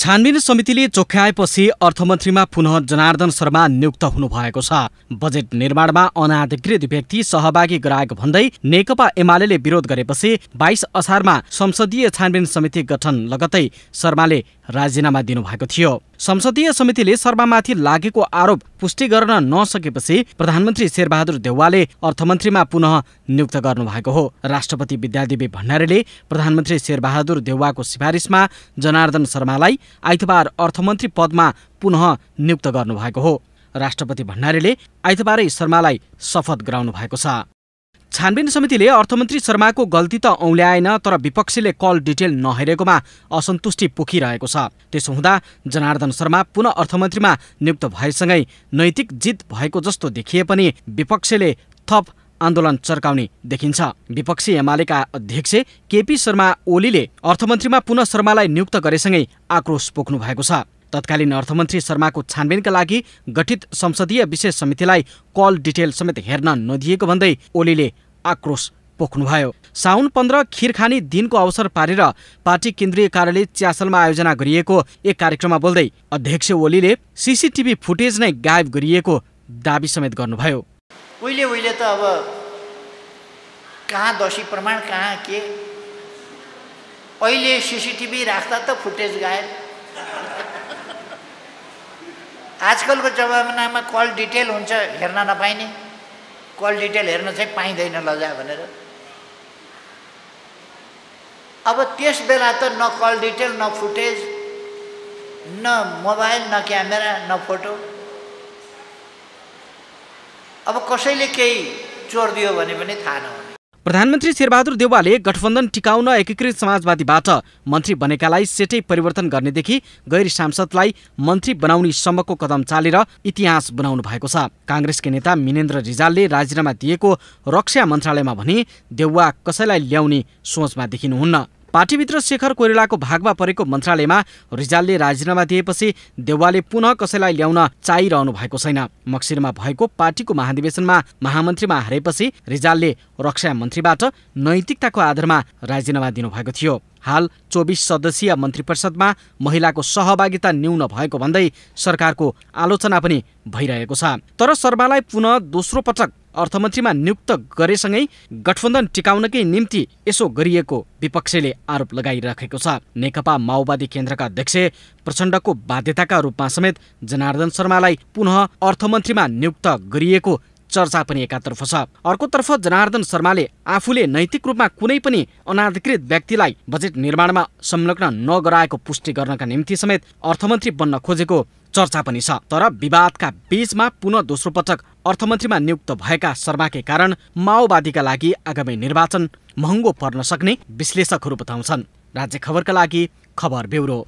छानबिन समितिले चोख्याएपछि अर्थमन्त्रीमा पुनः जनार्दन शर्मा नियुक्त हुनुभएको छ बजेट निर्माणमा अनाधिकृत व्यक्ति सहभागी गराएको भन्दै नेकपा एमाले विरोध गरेपछि बाइस असारमा संसदीय छानबिन समिति गठन लगतै शर्माले राजीनामा दिनुभएको थियो संसदीय समितिले शर्मामाथि लागेको आरोप पुष्टि गर्न नसकेपछि प्रधानमन्त्री शेरबहादुर देउवाले अर्थमन्त्रीमा पुनः नियुक्त गर्नुभएको हो राष्ट्रपति विद्यादेवी भण्डारीले प्रधानमन्त्री शेरबहादुर देउवाको सिफारिसमा जनार्दन शर्मालाई आइतबार अर्थमन्त्री पदमा पुनः नियुक्त गर्नुभएको हो राष्ट्रपति भण्डारीले आइतबारै शर्मालाई शपथ गराउनु भएको छ छानबिन समितिले अर्थमन्त्री शर्माको गल्ती त औल्याएन तर विपक्षीले कल डिटेल नहेरेकोमा असन्तुष्टि पोखिरहेको छ त्यसो हुँदा जनार्दन शर्मा पुनः अर्थमन्त्रीमा नियुक्त भएसँगै नैतिक जित भएको जस्तो देखिए पनि विपक्षले थप आन्दोलन चर्काउने देखिन्छ विपक्षी एमालेका अध्यक्ष केपी शर्मा ओलीले अर्थमन्त्रीमा पुनः शर्मालाई नियुक्त गरेसँगै आक्रोश पोख्नु भएको छ तत्कालीन अर्थमन्त्री शर्माको छानबिनका लागि गठित संसदीय विशेष समितिलाई कल डिटेल समेत हेर्न नदिएको भन्दै ओलीले आक्रोश पोख्नुभयो साउन पन्ध्र खिरखानी दिनको अवसर पारेर पार्टी केन्द्रीय कार्यालय च्यासलमा आयोजना गरिएको एक कार्यक्रममा बोल्दै अध्यक्ष ओलीले सिसिटिभी फुटेज नै गायब गरिएको दावी समेत गर्नुभयो उहिले उहिले त अब कहाँ दोषी प्रमाण कहाँ के अहिले सिसिटिभी राख्दा त फुटेज गायब आजकलको जमानामा कल डिटेल हुन्छ हेर्न नपाइने कल डिटेल हेर्न चाहिँ पाइँदैन लजा भनेर अब त्यस बेला त न कल डिटेल न फुटेज न मोबाइल न क्यामेरा न फोटो अब कसैले केही चोरिदियो भने पनि थाहा नहुने प्रधानमन्त्री शेरबहादुर देउवाले गठबन्धन टिकाउन एकीकृत समाजवादीबाट मन्त्री बनेकालाई सेटै परिवर्तन गर्नेदेखि गैर सांसदलाई मन्त्री बनाउने सम्मको कदम चालेर इतिहास बनाउनु भएको छ काङ्ग्रेसकी नेता मिनेन्द्र रिजालले राजीनामा दिएको रक्षा मन्त्रालयमा भने देउवा कसैलाई ल्याउने सोचमा देखिनुहुन्न पार्टीभित्र शेखर कोइरालाको भागमा परेको मन्त्रालयमा रिजालले राजीनामा दिएपछि देउवाले पुनः कसैलाई ल्याउन चाहिरहनु भएको छैन मक्सिरमा भएको पार्टीको महाधिवेशनमा महामन्त्रीमा हारेपछि रिजालले रक्षा मन्त्रीबाट नैतिकताको आधारमा राजीनामा दिनुभएको थियो हाल चौबिस सदस्यीय मन्त्री परिषदमा महिलाको सहभागिता न्यून भएको भन्दै सरकारको आलोचना पनि भइरहेको छ तर शर्मालाई पुनः दोस्रो पटक अर्थमन्त्रीमा नियुक्त गरेसँगै गठबन्धन टिकाउनकै निम्ति यसो गरिएको विपक्षले आरोप लगाइराखेको छ नेकपा माओवादी केन्द्रका अध्यक्ष प्रचण्डको बाध्यताका रूपमा समेत जनार्दन शर्मालाई पुनः अर्थमन्त्रीमा नियुक्त गरिएको चर्चा पनि एकातर्फ छ अर्कोतर्फ जनार्दन शर्माले आफूले नैतिक रूपमा कुनै पनि अनाधिकृत व्यक्तिलाई बजेट निर्माणमा संलग्न नगराएको पुष्टि गर्नका निम्ति समेत अर्थमन्त्री बन्न खोजेको चर्चा पनि छ तर विवादका बीचमा पुनः दोस्रो पटक अर्थमन्त्रीमा नियुक्त भएका शर्माकै कारण माओवादीका लागि आगामी निर्वाचन महँगो पर्न सक्ने विश्लेषकहरू बताउँछन् राज्य खबरका लागि खबर ब्युरो